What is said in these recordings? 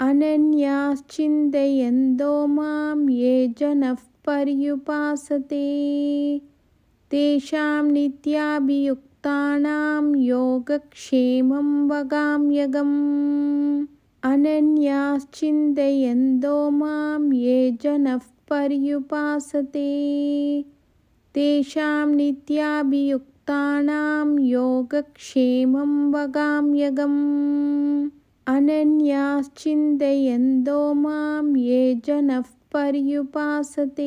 अनन्याश्चिन्तयन्दो मां ये जनः पर्युपासते तेषां नित्याभियुक्तानां योगक्षेमं वगाम्यगम् मां ये जनः पर्युपासते तेषां नित्याभियुक्तानां योगक्षेमं वगाम्यगम् मां ये जनः पर्युपासते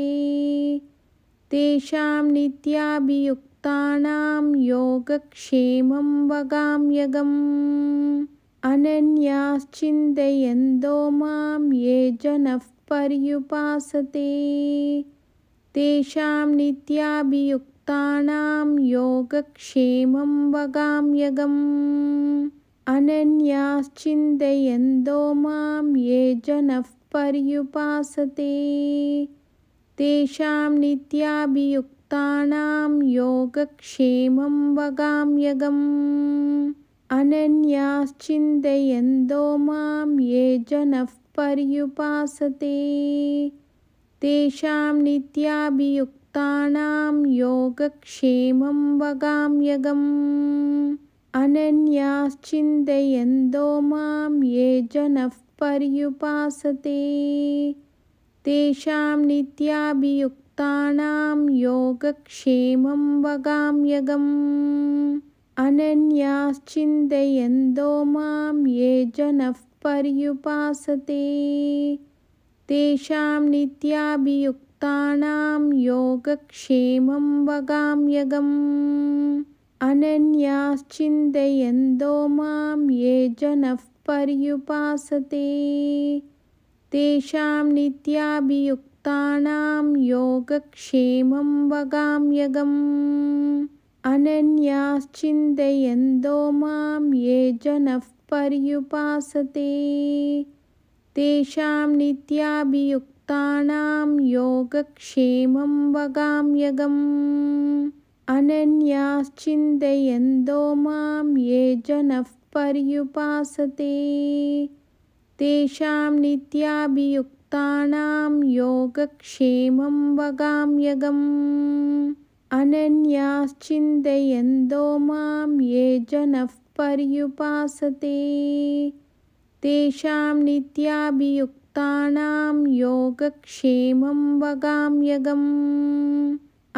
तेषां नित्याभियुक्तानां योगक्षेमं वगाम्यगम् मां ये जनः पर्युपासते तेषां नित्याभियुक्तानां योगक्षेमं वगाम्यगम् मां ये जनः पर्युपासते तेषां नित्याभियुक्तानां योगक्षेमं वगाम्यगम् मां ये जनः पर्युपासते तेषां नित्याभियुक्तानां योगक्षेमं वगाम्यगम् मां ये जनः पर्युपासते तेषां नित्याभियुक्तानां योगक्षेमं वगाम्यगम् मां ये जनः पर्युपासते तेषां नित्याभियुक्तानां योगक्षेमं वगाम्यगम् मां ये जनः पर्युपासते तेषां नित्याभियुक्तानां योगक्षेमं वगाम्यगम् मां ये जनः पर्युपासते तेषां नित्याभियुक्तानां योगक्षेमं वगाम्यगम् मां ये जनः पर्युपासते तेषां नित्याभियुक्तानां योगक्षेमं वगाम्यगम् मां ये पर्युपासते तेषां नित्याभियुक्तानां योगक्षेमं वगाम्यगम्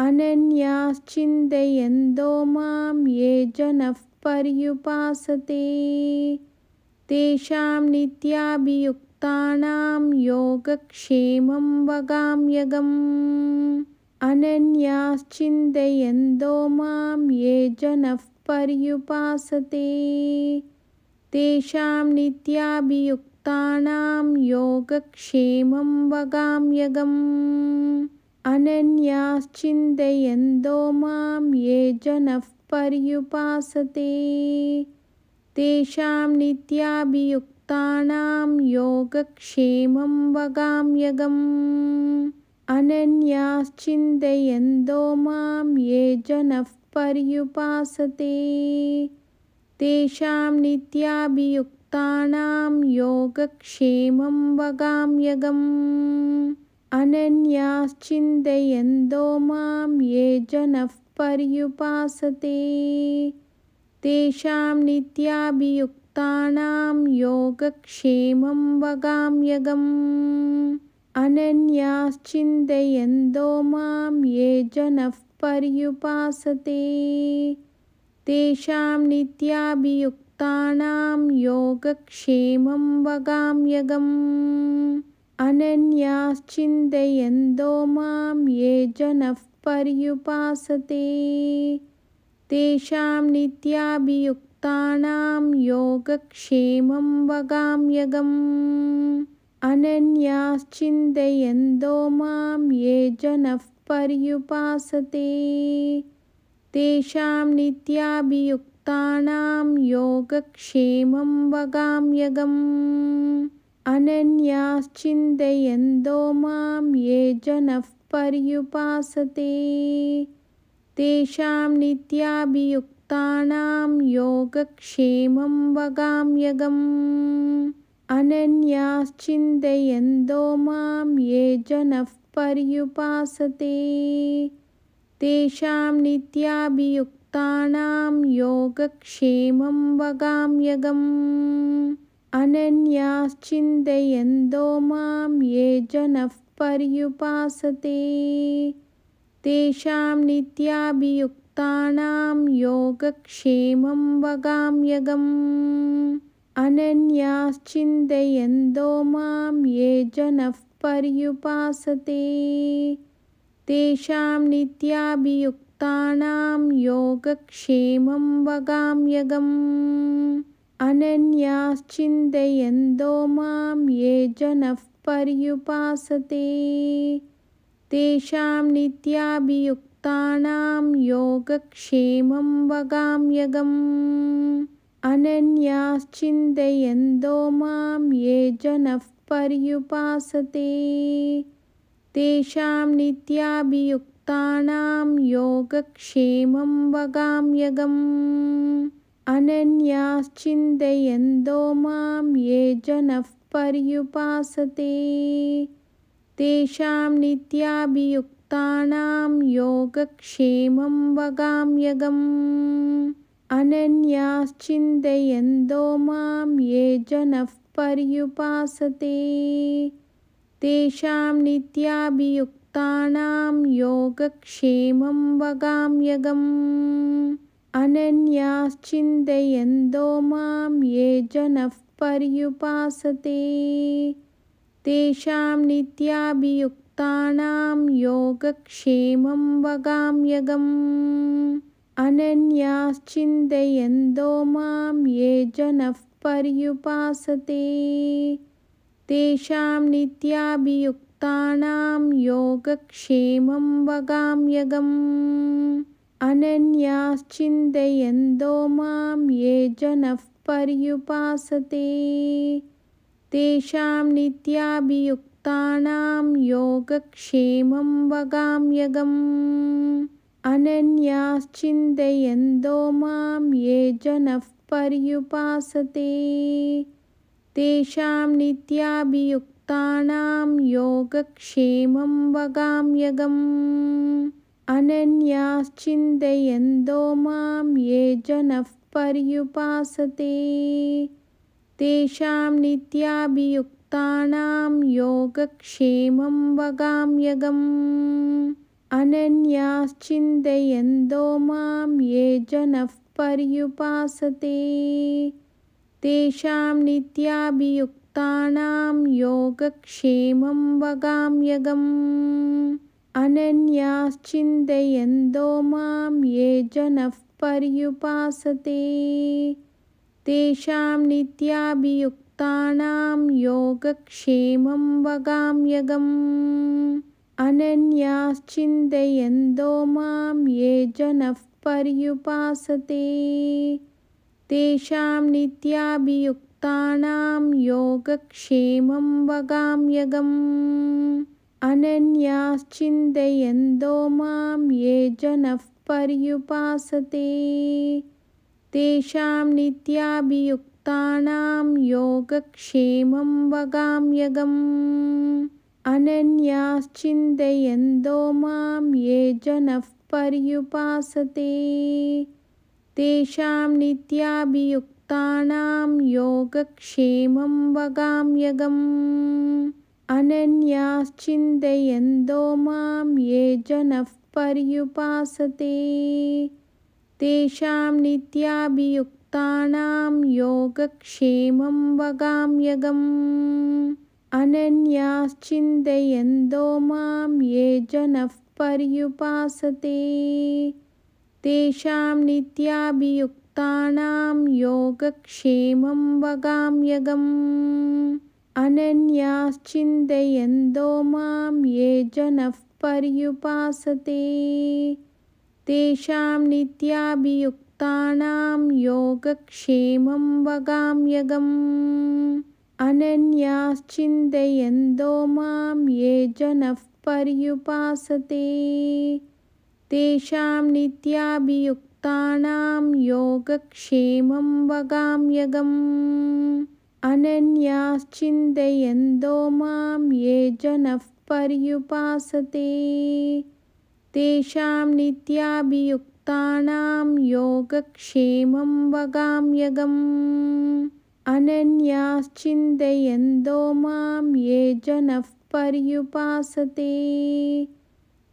मां ये जनः पर्युपासते तेषां नित्याभियुक्तानां योगक्षेमं वगाम्यगम् मां ये जनः पर्युपासते तेषां नित्याभियुक्तानां योगक्षेमं वगाम्यगम् मां ये जनः पर्युपासते तेषां नित्याभियुक्तानां योगक्षेमं वगाम्यगम् मां ये जनः पर्युपासते तेषां नित्याभियुक्तानां योगक्षेमं वगाम्यगम् मां ये जनः पर्युपासते तेषां नित्याभियुक्तानां योगक्षेमं वगाम्यगम् मां ये पर्युपासते तेषां नित्याभियुक्तानां योगक्षेमं वगाम्यगम् मां ये जनः पर्युपासते तेषां नित्याभियुक्तानां योगक्षेमं बगाम्यगम् मां ये जनः पर्युपासते तेषां नित्याभियुक्तानां योगक्षेमं वगाम्यगम् मां ये जनः पर्युपासते तेषां नित्याभियुक्तानां योगक्षेमं वगाम्यगम् मां ये जनः पर्युपासते तेषां नित्याभियुक्तानां योगक्षेमं वगाम्यगम् मां ये जनः पर्युपासते तेषां नित्याभियुक्तानां योगक्षेमं वगाम्यगम् मां ये जनः पर्युपासते तेषां नित्याभियुक्तानां योगक्षेमं वगाम्यगम् मां ये पर्युपासते तेषां नित्याभियुक्तानां योगक्षेमं वगाम्यगम् मां ये जनः पर्युपासते तेषां नित्याभियुक्तानां योगक्षेमं वगाम्यगम् मां ये जनः पर्युपासते तेषां नित्याभियुक्तानां योगक्षेमं वगाम्यगम् मां ये जनः पर्युपासते तेषां नित्याभियुक्तानां योगक्षेमं वगाम्यगम् मां ये जनः पर्युपासते तेषां नित्याभियुक्तानां योगक्षेमं वगाम्यगम् मां ये जनः पर्युपासते तेषां नित्याभियुक्तानां योगक्षेमं वगाम्यगम् मां ये जनः पर्युपासते तेषां नित्याभियुक्तानां योगक्षेमं वगाम्यगम् मां ये पर्युपासते तेषां नित्याभियुक्तानां योगक्षेमं वगाम्यगम् मां ये जनः पर्युपासते तेषां नित्याभियुक्तानां योगक्षेमं वगाम्यगम् मां ये जनः पर्युपासते तेषां नित्याभियुक्तानां योगक्षेमं वगाम्यगम् मां ये जनः पर्युपासते तेषां नित्याभियुक्तानां योगक्षेमं वगाम्यगम् मां ये जनः पर्युपासते तेषां नित्याभियुक्तानां योगक्षेमं वगाम्यगम् मां ये जनः पर्युपासते तेषां नित्याभियुक्तानां योगक्षेमं वगाम्यगम् मां ये पर्युपासते तेषां नित्याभियुक्तानां योगक्षेमं वगाम्यगम् मां ये जनः पर्युपासते तेषां नित्याभियुक्तानां योगक्षेमं वगाम्यगम् मां ये जनः पर्युपासते तेषां नित्याभियुक्तानां योगक्षेमं वगाम्यगम् मां ये जनः पर्युपासते तेषां नित्याभियुक्तानां योगक्षेमं वगाम्यगम् मां ये जनः पर्युपासते तेषां नित्याभियुक्तानां योगक्षेमं वगाम्यगम् मां ये जनः पर्युपासते तेषां नित्याभियुक्तानां योगक्षेमं वगाम्यगम् मां ये जनः पर्युपासते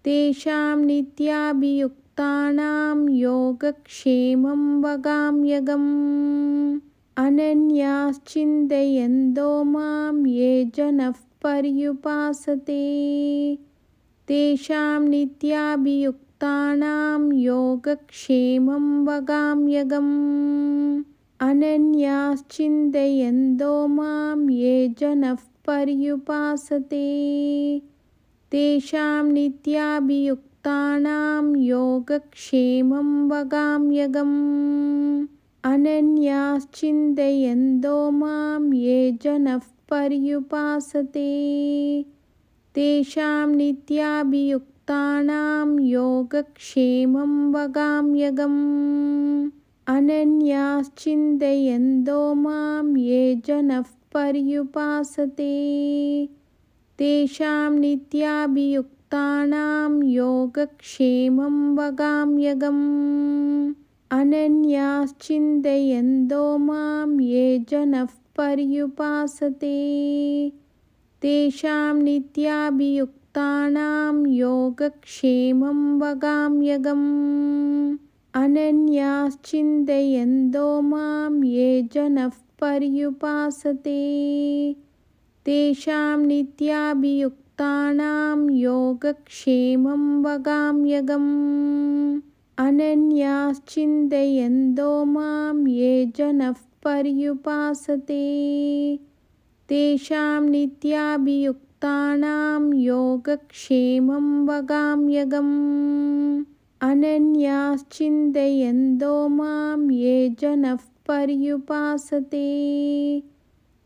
तेषां नित्याभियुक्तानां योगक्षेमं वगाम्यगम् मां ये पर्युपासते तेषां नित्याभियुक्तानां योगक्षेमं वगाम्यगम् मां ये जनः पर्युपासते तेषां नित्याभियुक्तानां योगक्षेमं वगाम्यगम् मां ये जनः पर्युपासते तेषां नित्याभियुक्तानां योगक्षेमं वगाम्यगम् मां ये जनः पर्युपासते तेषां नित्याभियुक्तानां योगक्षेमं वगाम्यगम् मां ये जनः पर्युपासते तेषां नित्याभियुक्तानां योगक्षेमं वगाम्यगम् मां ये जनः पर्युपासते तेषां नित्याभियुक्तानां योगक्षेमं वगाम्यगम् मां ये जनः पर्युपासते तेषां नित्याभियुक्तानां योगक्षेमं वगाम्यगम् मां ये पर्युपासते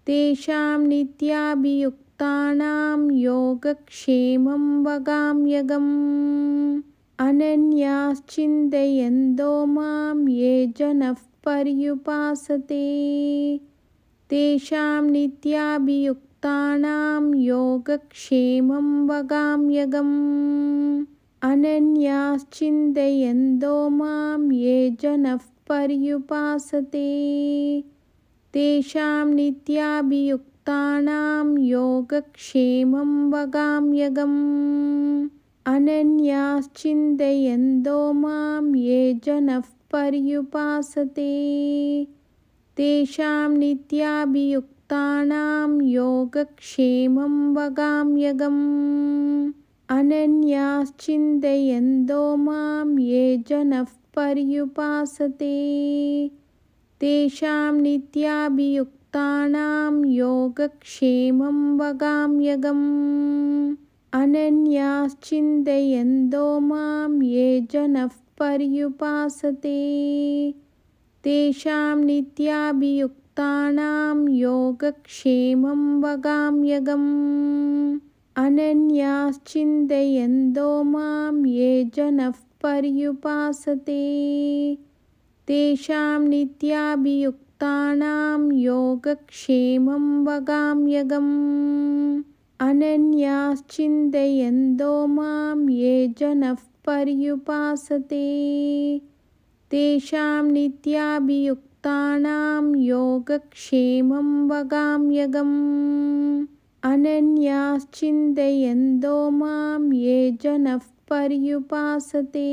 तेषां नित्याभियुक्तानां योगक्षेमं वगाम्यगम् मां ये जनः पर्युपासते तेषां नित्याभियुक्तानां योगक्षेमं वगाम्यगम् मां ये जनः पर्युपासते तेषां नित्याभियुक्तानां योगक्षेमं वगाम्यगम् मां ये जनः पर्युपासते तेषां नित्याभियुक्तानां योगक्षेमं वगाम्यगम् मां ये जनः पर्युपासते तेषां नित्याभियुक्तानां योगक्षेमं वगाम्यगम् मां ये जनः पर्युपासते तेषां नित्याभियुक्तानां योगक्षेमं वगाम्यगम् मां ये पर्युपासते तेषां नित्याभियुक्तानां योगक्षेमं वगाम्यगम् मां ये जनः पर्युपासते तेषां नित्याभियुक्तानां योगक्षेमं बगाम्यगम् मां ये जनः पर्युपासते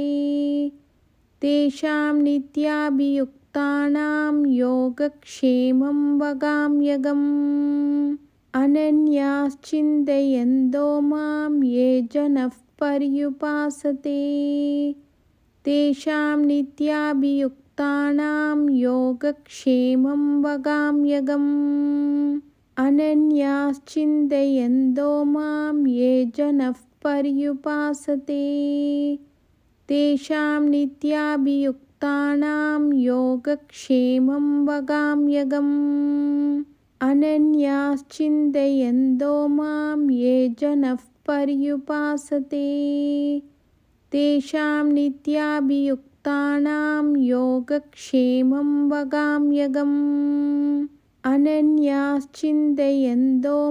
तेषां नित्याभियुक्तानां योगक्षेमं वगाम्यगम् मां ये जनः पर्युपासते तेषां नित्याभियुक्तानां योगक्षेमं वगाम्यगम् मां ये जनः पर्युपासते तेषां नित्याभियुक्तानां योगक्षेमं वगाम्यगम् मां ये जनः पर्युपासते तेषां नित्याभियुक्तानां योगक्षेमं वगाम्यगम्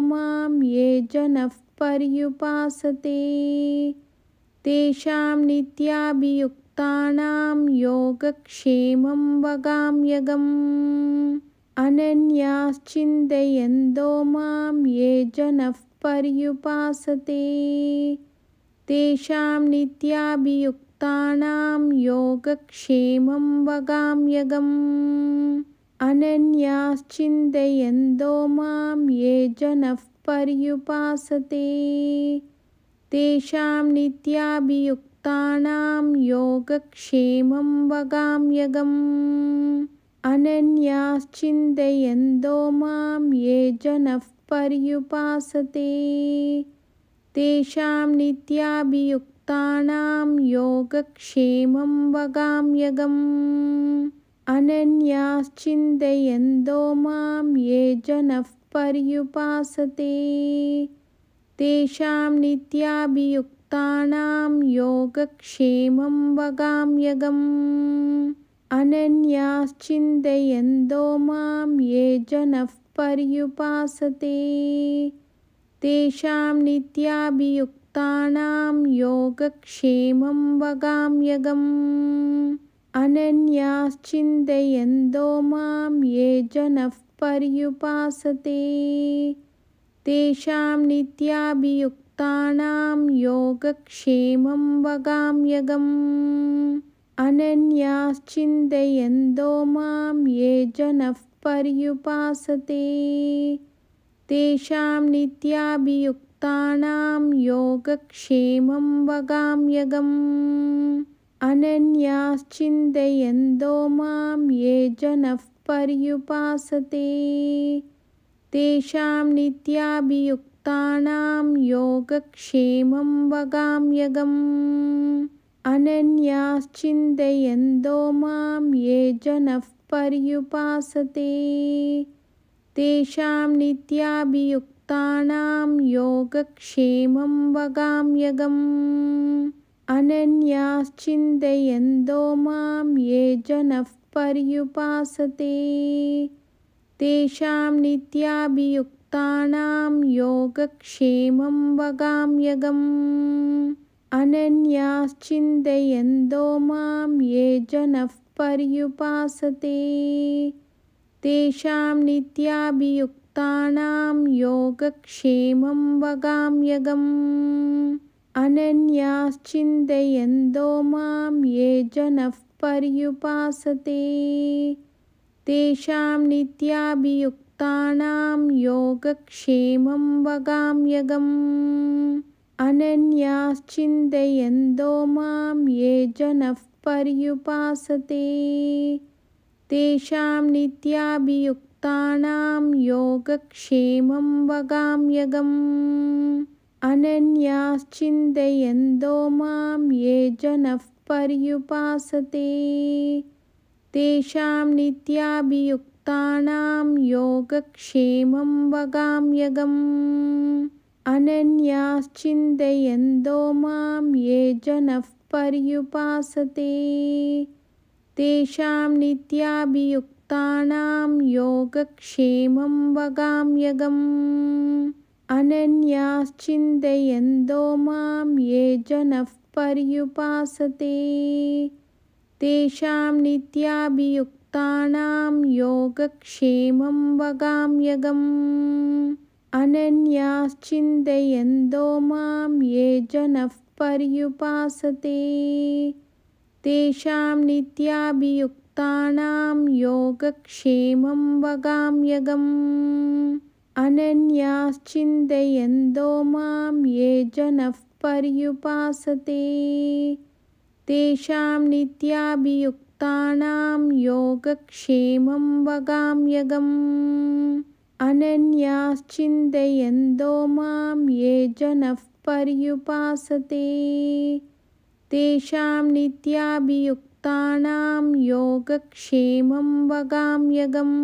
मां ये जनः पर्युपासते तेषां नित्याभियुक्तानां योगक्षेमं वगाम्यगम् मां ये पर्युपासते तेषां नित्याभियुक्तानां योगक्षेमं वगाम्यगम् मां ये जनः पर्युपासते तेषां नित्याभियुक्तानां योगक्षेमं वगाम्यगम् मां ये जनः पर्युपासते तेषां नित्याभियुक्तानां योगक्षेमं वगाम्यगम् मां ये जनः पर्युपासते तेषां नित्याभियुक्तानां योगक्षेमं वगाम्यगम् मां ये जनः पर्युपासते तेषां नित्याभियुक्तानां योगक्षेमं वगाम्यगम् मां ये जनः पर्युपासते तेषां नित्याभियुक्तानां योगक्षेमं वगाम्यगम् मां ये जनः पर्युपासते तेषां नित्याभियुक्तानां योगक्षेमं वगाम्यगम् मां ये पर्युपासते तेषां नित्याभियुक्तानां योगक्षेमं वगाम्यगम् मां ये जनः पर्युपासते तेषां नित्याभियुक्तानां योगक्षेमं वगाम्यगम् मां ये जनः पर्युपासते तेषां नित्याभियुक्तानां योगक्षेमं वगाम्यगम् मां ये जनः पर्युपासते तेषां नित्याभियुक्तानां योगक्षेमं वगाम्यगम् मां ये पर्युपासते तेषां नित्याभियुक्तानां योगक्षेमं वगाम्यगम् मां ये जनः पर्युपासते तेषां नित्याभियुक्तानां योगक्षेमं वगाम्यगम् मां ये पर्युपासते तेषां नित्याभियुक्तानां योगक्षेमं वगाम्यगम् मां ये जनः पर्युपासते तेषां नित्याभियुक्तानां योगक्षेमं बगाम्यगम् मां ये जनः पर्युपासते तेषां नित्याभियुक्तानां योगक्षेमं बगाम्यगम् मां ये जनः पर्युपासते तेषां नित्याभियुक्तानां योगक्षेमं वगाम्यगम् मां ये जनः पर्युपासते तेषां नित्याभियुक्तानां योगक्षेमं वगाम्यगम् मां ये जनः पर्युपासते तेषां नित्याभियुक्तानां योगक्षेमं वगाम्यगम्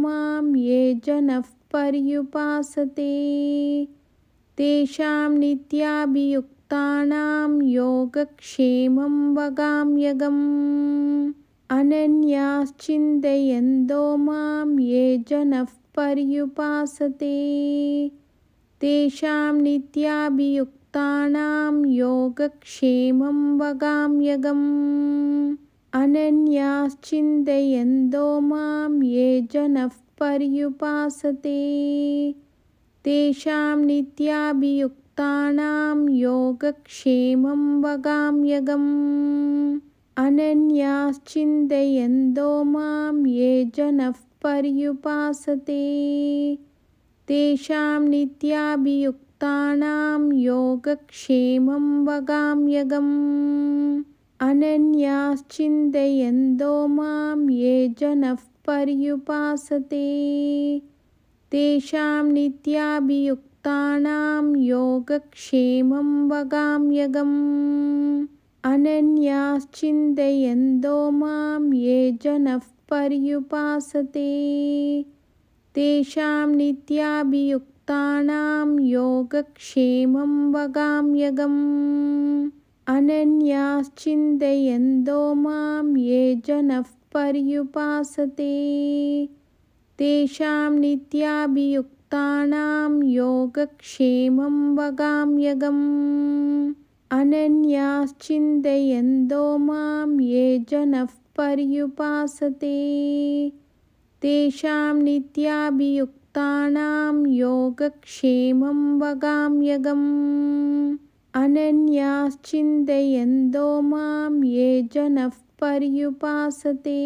मां ये जनः पर्युपासते तेषां नित्याभियुक्तानां योगक्षेमं वगाम्यगम् मां ये पर्युपासते तेषां नित्याभियुक्तानां योगक्षेमं बगाम्यगम् मां ये जनः पर्युपासते तेषां नित्याभियुक्तानां योगक्षेमं वगाम्यगम् मां ये जनः पर्युपासते तेषां नित्याभियुक्तानां योगक्षेमं वगाम्यगम् मां ये जनः पर्युपासते तेषां नित्याभियुक्तानां योगक्षेमं वगाम्यगम् मां ये जनः पर्युपासते तेषां नित्याभियुक्तानां योगक्षेमं वगाम्यगम् मां ये जनः पर्युपासते तेषां नित्याभियुक्तानां योगक्षेमं वगाम्यगम् मां ये जनः पर्युपासते तेषां नित्याभियुक्तानां योगक्षेमं वगाम्यगम् मां ये पर्युपासते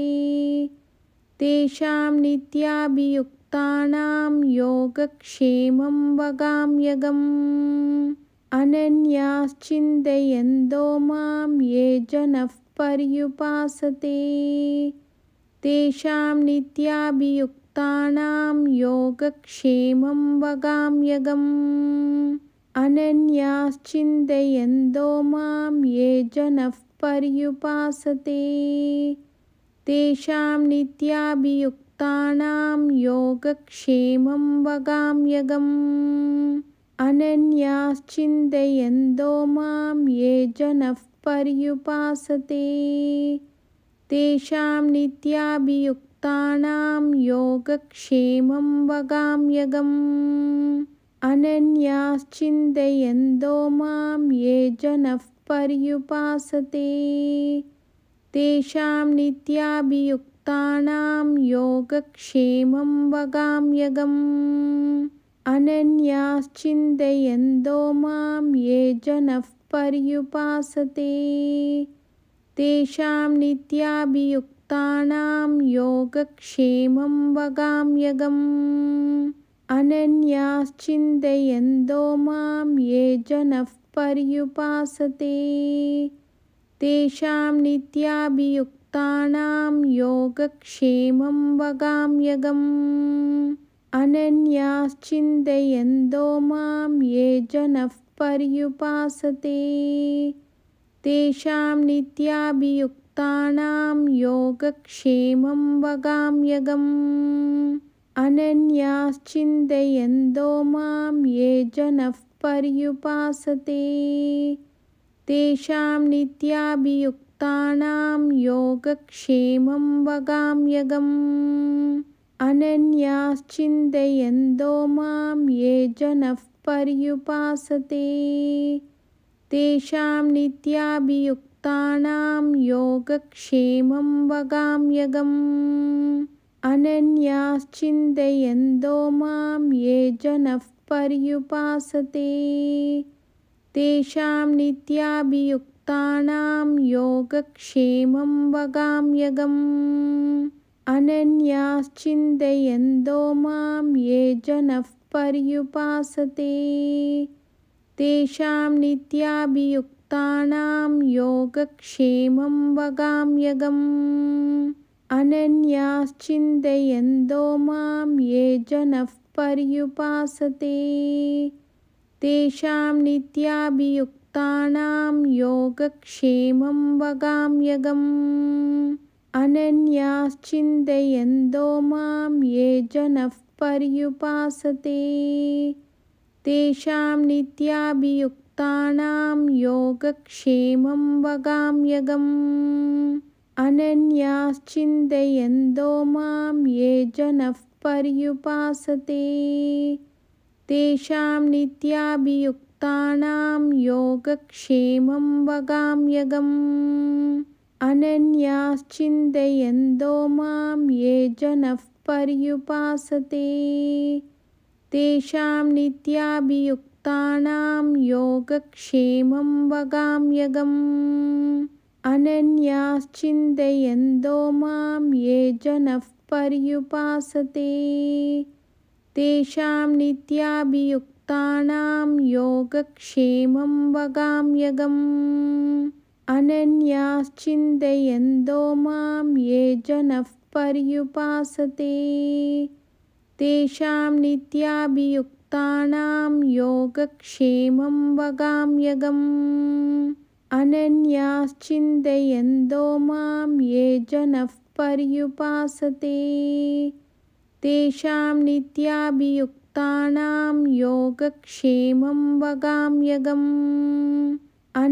तेषां नित्याभियुक्तानां योगक्षेमं वगाम्यगम् मां ये जनः पर्युपासते तेषां नित्याभियुक्तानां योगक्षेमं वगाम्यगम् मां ये जनः पर्युपासते तेषां नित्याभियुक्तानां योगक्षेमं वगाम्यगम् मां ये जनः पर्युपासते तेषां नित्याभियुक्तानां योगक्षेमं वगाम्यगम् मां ये पर्युपासते तेषां नित्याभियुक्तानां योगक्षेमं वगाम्यगम् मां ये जनः पर्युपासते तेषां नित्याभियुक्तानां योगक्षेमं वगाम्यगम् मां ये पर्युपासते तेषां नित्याभियुक्तानां योगक्षेमं वगाम्यगम् मां ये जनः पर्युपासते तेषां नित्याभियुक्तानां योगक्षेमं बगाम्यगम् मां ये जनः पर्युपासते तेषां नित्याभियुक्तानां योगक्षेमं वगाम्यगम् मां ये जनः पर्युपासते तेषां नित्याभियुक्तानां योगक्षेमं वगाम्यगम् मां ये जनः पर्युपासते तेषां नित्याभियुक्तानां योगक्षेमं वगाम्यगम् मां ये जनः पर्युपासते तेषां नित्याभियुक्तानां योगक्षेमं वगाम्यगम् मां ये जनः पर्युपासते तेषां नित्याभियुक्तानां योगक्षेमं वगाम्यगम् मां ये पर्युपासते तेषां नित्याभियुक्तानां योगक्षेमं वगाम्यगम् मां ये जनः पर्युपासते तेषां नित्याभियुक्तानां योगक्षेमं वगाम्यगम् मां ये जनः पर्युपासते तेषां नित्याभियुक्तानां योगक्षेमं वगाम्यगम् मां ये जनः पर्युपासते तेषां नित्याभियुक्तानां योगक्षेमं वगाम्यगम् मां ये जनः पर्युपासते तेषां नित्याभियुक्तानां योगक्षेमं वगाम्यगम् मां ये पर्युपासते तेषां नित्याभियुक्तानां योगक्षेमं वगाम्यगम् मां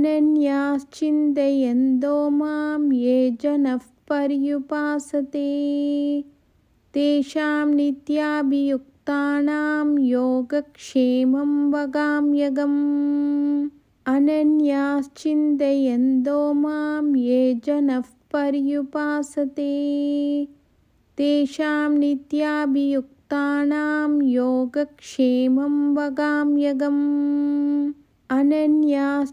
ये जनः पर्युपासते तेषां नित्याभियुक्तानां योगक्षेमं वगाम्यगम् मां ये पर्युपासते तेषां नित्याभियुक्तानां योगक्षेमं वगाम्यगम् मां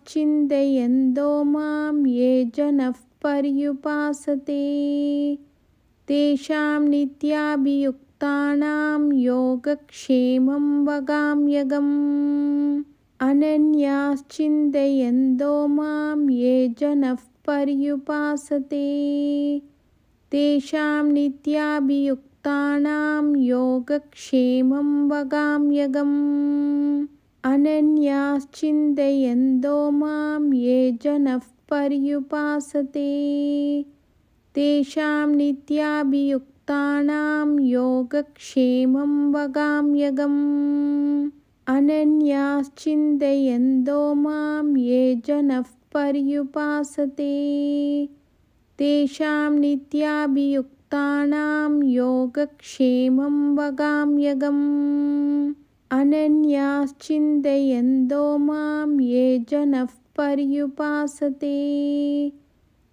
ये जनः पर्युपासते तेषां नित्याभियुक्तानां योगक्षेमं वगाम्यगम् मां ये जनः पर्युपासते तेषां नित्याभियुक्तानां योगक्षेमं वगाम्यगम् मां ये जनः पर्युपासते तेषां नित्याभियुक्तानां योगक्षेमं वगाम्यगम् मां ये पर्युपासते तेषां नित्याभियुक्तानां योगक्षेमं वगाम्यगम् मां ये जनः पर्युपासते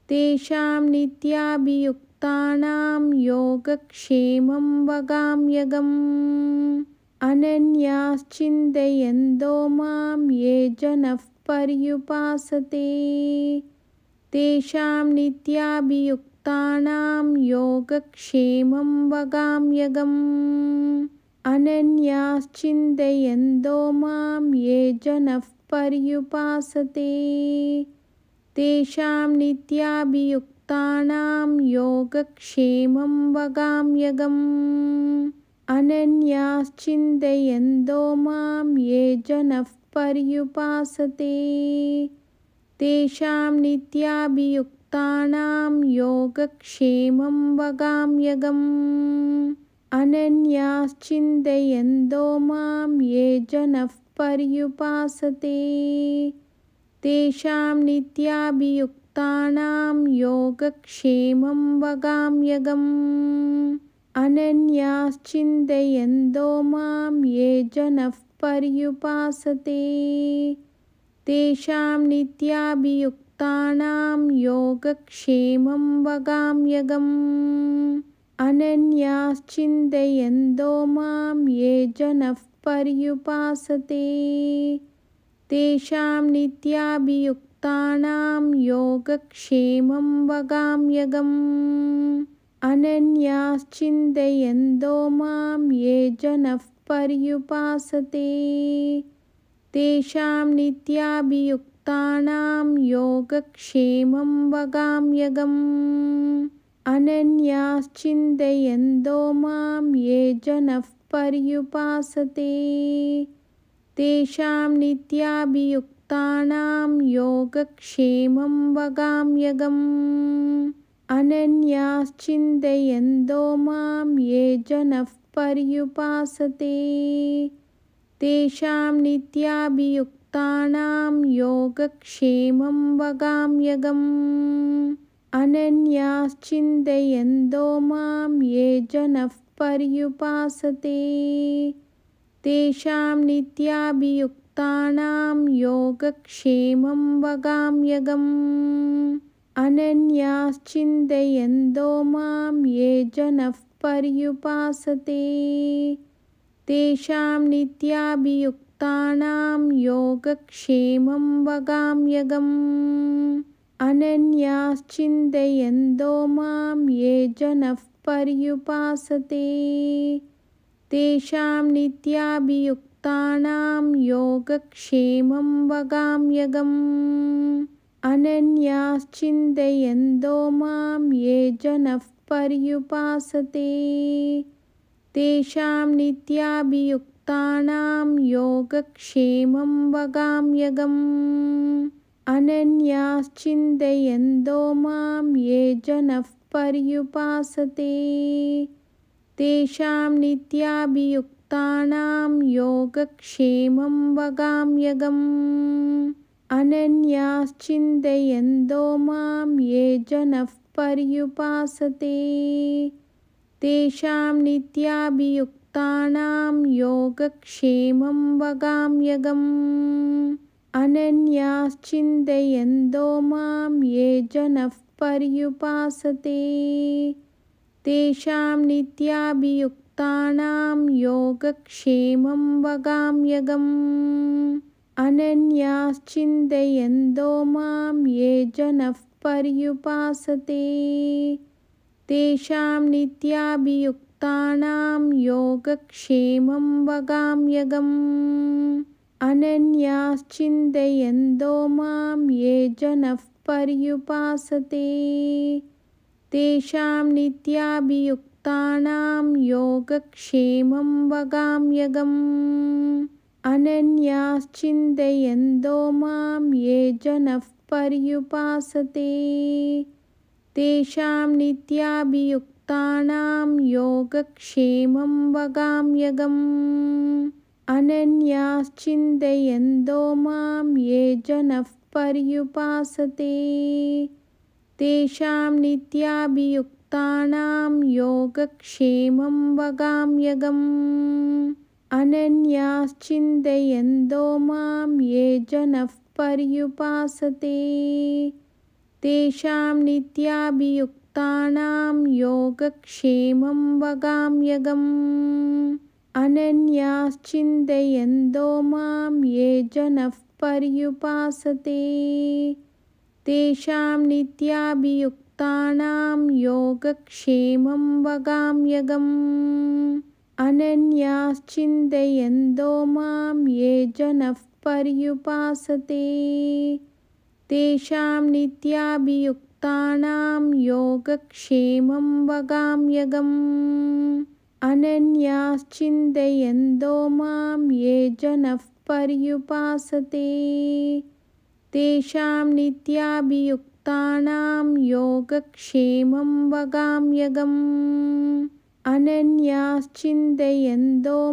तेषां नित्याभियुक्तानां योगक्षेमं वगाम्यगम् मां ये पर्युपासते तेषां नित्याभियुक्तानां योगक्षेमं वगाम्यगम् मां ये जनः पर्युपासते तेषां नित्याभियुक्तानां योगक्षेमं बगाम्यगम् मां ये जनः पर्युपासते तेषां नित्याभियुक्तानां योगक्षेमं वगाम्यगम् मां ये जनः पर्युपासते तेषां नित्याभियुक्तानां योगक्षेमं वगाम्यगम् मां ये जनः पर्युपासते तेषां नित्याभियुक्तानां योगक्षेमं वगाम्यगम् मां ये जनः पर्युपासते तेषां नित्याभियुक्तानां योगक्षेमं वगाम्यगम् मां ये जनः पर्युपासते तेषां नित्याभियुक्तानां योगक्षेमं वगाम्यगम् मां ये जनः पर्युपासते तेषां नित्याभियुक्तानां योगक्षेमं वगाम्यगम् मां ये जनः पर्युपासते तेषां नित्याभियुक्तानां योगक्षेमं वगाम्यगम् मां ये जनः पर्युपासते तेषां नित्याभियुक्तानां योगक्षेमं वगाम्यगम् मां ये जनः पर्युपासते तेषां नित्याभियुक्तानां योगक्षेमं वगाम्यगम् मां ये जनः पर्युपासते तेषां नित्याभियुक्तानां योगक्षेमं वगाम्यगम् अनन्याश्चिन्तयन्दो मां ये पर्युपासते तेषां नित्याभियुक्तानां योगक्षेमं वगाम्यगम् मां ये जनः पर्युपासते तेषां नित्याभियुक्तानां योगक्षेमं वगाम्यगम् मां ये पर्युपासते तेषां नित्याभियुक्तानां योगक्षेमं वगाम्यगम् मां ये जनः पर्युपासते तेषां नित्याभियुक्तानां योगक्षेमं वगाम्यगम् मां ये जनः पर्युपासते तेषां नित्याभियुक्तानां योगक्षेमं वगाम्यगम् मां ये जनः पर्युपासते तेषां नित्याभियुक्तानां योगक्षेमं वगाम्यगम् मां ये पर्युपासते तेषां नित्याभियुक्तानां योगक्षेमं वगाम्यगम् मां ये जनः पर्युपासते तेषां नित्याभियुक्तानां योगक्षेमं वगाम्यगम् मां ये पर्युपासते तेषां नित्याभियुक्तानां योगक्षेमं वगाम्यगम् मां ये जनः पर्युपासते तेषां नित्याभियुक्तानां योगक्षेमं बगाम्यगम् मां ये जनः पर्युपासते तेषां नित्याभियुक्तानां योगक्षेमं बगाम्यगम् मां ये जनः पर्युपासते तेषां नित्याभियुक्तानां योगक्षेमं वगाम्यगम्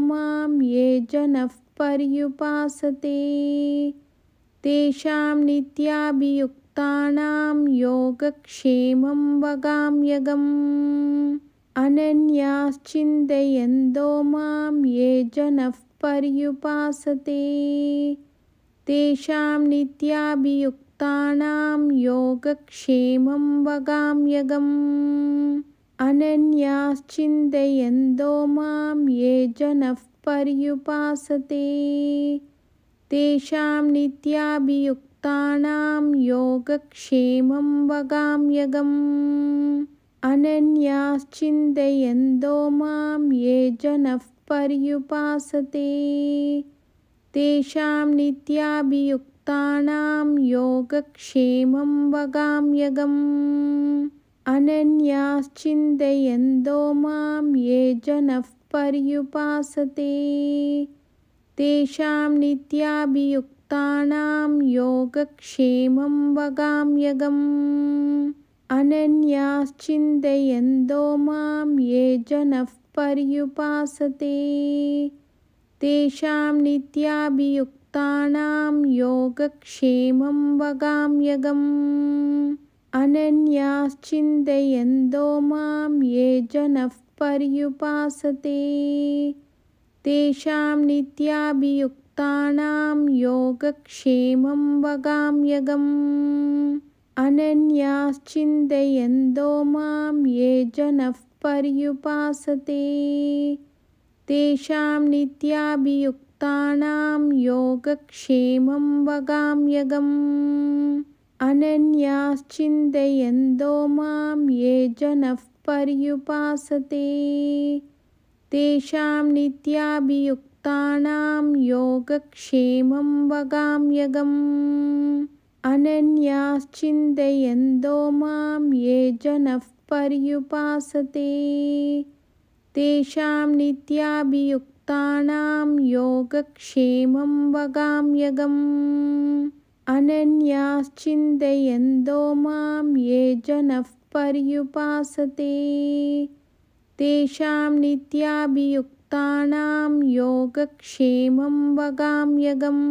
मां ये जनः पर्युपासते तेषां नित्याभियुक्तानां योगक्षेमं वगाम्यगम् मां ये जनः पर्युपासते तेषां नित्याभियुक्तानां योगक्षेमं वगाम्यगम् मां ये जनः पर्युपासते तेषां नित्याभियुक्तानां योगक्षेमं वगाम्यगम् मां ये जनः पर्युपासते तेषां नित्याभियुक्तानां योगक्षेमं वगाम्यगम् मां ये जनः पर्युपासते तेषां नित्याभियुक्तानां योगक्षेमं वगाम्यगम् मां ये जनः पर्युपासते तेषां नित्याभियुक्तानां योगक्षेमं वगाम्यगम् मां ये जनः पर्युपासते तेषां नित्याभियुक्तानां योगक्षेमं वगाम्यगम् मां ये जनः पर्युपासते तेषां नित्याभियुक्तानां योगक्षेमं वगाम्यगम् मां ये पर्युपासते तेषां नित्याभियुक्तानां योगक्षेमं वगाम्यगम् मां ये जनः पर्युपासते तेषां नित्याभियुक्तानां योगक्षेमं वगाम्यगम् मां ये पर्युपासते तेषां नित्याभियुक्तानां योगक्षेमं वगाम्यगम्